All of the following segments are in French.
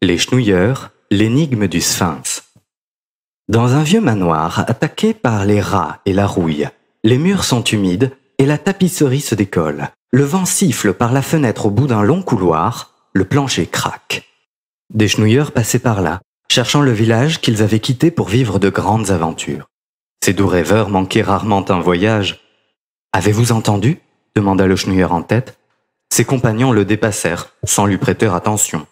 Les Chenouilleurs, l'énigme du sphinx. Dans un vieux manoir attaqué par les rats et la rouille, les murs sont humides et la tapisserie se décolle. Le vent siffle par la fenêtre au bout d'un long couloir, le plancher craque. Des Chenouilleurs passaient par là, cherchant le village qu'ils avaient quitté pour vivre de grandes aventures. Ces doux rêveurs manquaient rarement un voyage. Avez-vous entendu demanda le Chenouilleur en tête. Ses compagnons le dépassèrent sans lui prêter attention.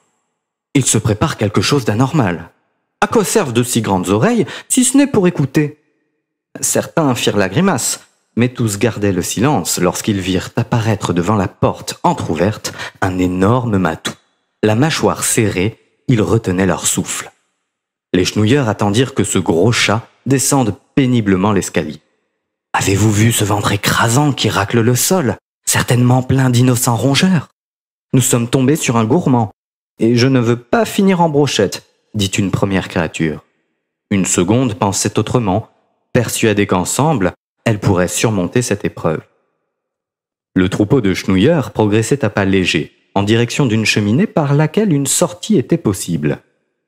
Il se prépare quelque chose d'anormal. À quoi servent de si grandes oreilles si ce n'est pour écouter Certains firent la grimace, mais tous gardaient le silence lorsqu'ils virent apparaître devant la porte entr'ouverte un énorme matou. La mâchoire serrée, ils retenaient leur souffle. Les chenouilleurs attendirent que ce gros chat descende péniblement l'escalier. Avez-vous vu ce ventre écrasant qui racle le sol, certainement plein d'innocents rongeurs Nous sommes tombés sur un gourmand, et je ne veux pas finir en brochette, dit une première créature. Une seconde pensait autrement, persuadée qu'ensemble, elle pourrait surmonter cette épreuve. Le troupeau de chenouilleurs progressait à pas léger, en direction d'une cheminée par laquelle une sortie était possible.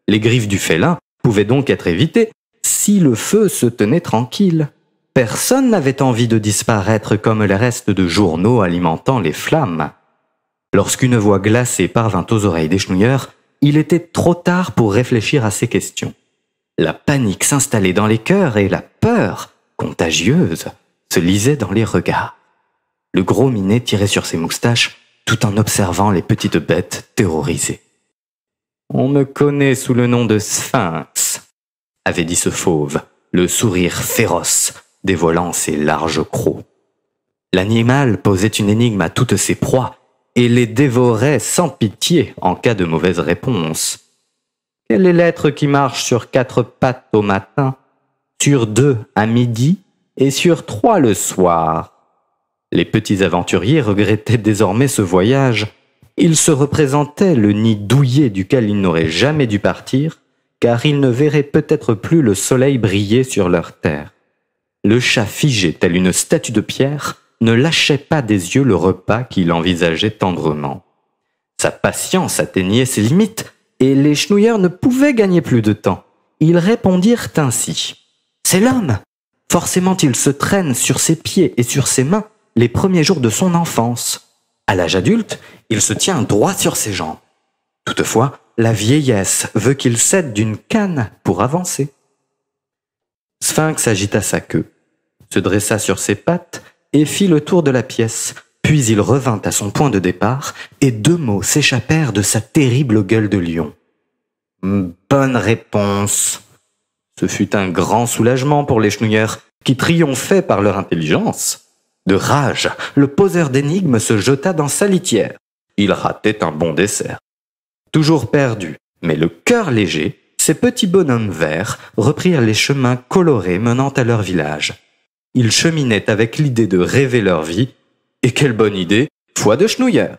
Les griffes du félin pouvaient donc être évitées si le feu se tenait tranquille. Personne n'avait envie de disparaître comme les restes de journaux alimentant les flammes. Lorsqu'une voix glacée parvint aux oreilles des chenouilleurs, il était trop tard pour réfléchir à ces questions. La panique s'installait dans les cœurs et la peur, contagieuse, se lisait dans les regards. Le gros minet tirait sur ses moustaches tout en observant les petites bêtes terrorisées. On me connaît sous le nom de Sphinx, avait dit ce fauve, le sourire féroce dévoilant ses larges crocs. L'animal posait une énigme à toutes ses proies et les dévorait sans pitié en cas de mauvaise réponse. Quelle est l'être qui marche sur quatre pattes au matin, sur deux à midi et sur trois le soir Les petits aventuriers regrettaient désormais ce voyage. Ils se représentaient le nid douillet duquel ils n'auraient jamais dû partir, car ils ne verraient peut-être plus le soleil briller sur leur terre. Le chat figé tel une statue de pierre ne lâchait pas des yeux le repas qu'il envisageait tendrement. Sa patience atteignait ses limites et les chenouilleurs ne pouvaient gagner plus de temps. Ils répondirent ainsi. C'est l'homme Forcément il se traîne sur ses pieds et sur ses mains les premiers jours de son enfance. À l'âge adulte, il se tient droit sur ses jambes. Toutefois, la vieillesse veut qu'il cède d'une canne pour avancer. Sphinx agita sa queue, se dressa sur ses pattes et fit le tour de la pièce. Puis il revint à son point de départ, et deux mots s'échappèrent de sa terrible gueule de lion. Hmm, bonne réponse. Ce fut un grand soulagement pour les chenouilleurs, qui triomphaient par leur intelligence. De rage, le poseur d'énigmes se jeta dans sa litière. Il ratait un bon dessert. Toujours perdu, mais le cœur léger, ces petits bonhommes verts reprirent les chemins colorés menant à leur village. Ils cheminaient avec l'idée de rêver leur vie, et quelle bonne idée, foi de chenouillère